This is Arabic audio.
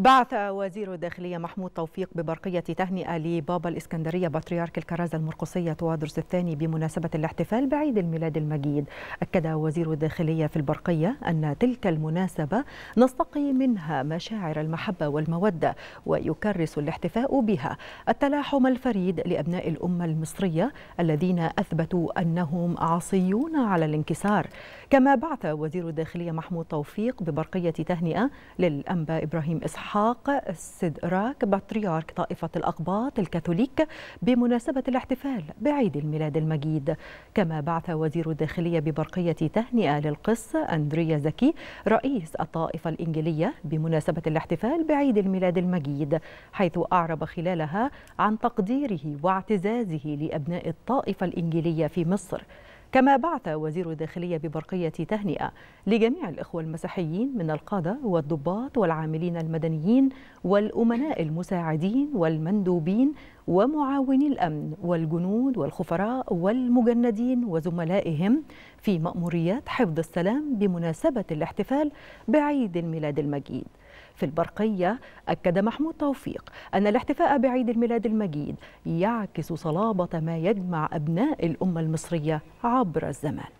بعث وزير الداخلية محمود توفيق ببرقية تهنئة لبابا الإسكندرية بطريرك الكرازة المرقصية توادرس الثاني بمناسبة الاحتفال بعيد الميلاد المجيد أكد وزير الداخلية في البرقية أن تلك المناسبة نستقي منها مشاعر المحبة والمودة ويكرس الاحتفاء بها التلاحم الفريد لأبناء الأمة المصرية الذين أثبتوا أنهم عصيون على الانكسار كما بعث وزير الداخلية محمود توفيق ببرقية تهنئة للأنبا إبراهيم إسحاق إسحاق السدراك بطريرك طائفة الأقباط الكاثوليك بمناسبة الاحتفال بعيد الميلاد المجيد كما بعث وزير الداخلية ببرقية تهنئة للقس أندريا زكي رئيس الطائفة الإنجيلية بمناسبة الاحتفال بعيد الميلاد المجيد حيث أعرب خلالها عن تقديره واعتزازه لأبناء الطائفة الإنجيلية في مصر كما بعث وزير الداخلية ببرقية تهنئة لجميع الإخوة المسيحيين من القادة والضباط والعاملين المدنيين والأمناء المساعدين والمندوبين ومعاوني الأمن والجنود والخفراء والمجندين وزملائهم في مأموريات حفظ السلام بمناسبة الاحتفال بعيد الميلاد المجيد في البرقية أكد محمود توفيق أن الاحتفاء بعيد الميلاد المجيد يعكس صلابة ما يجمع أبناء الأمة المصرية عبر الزمان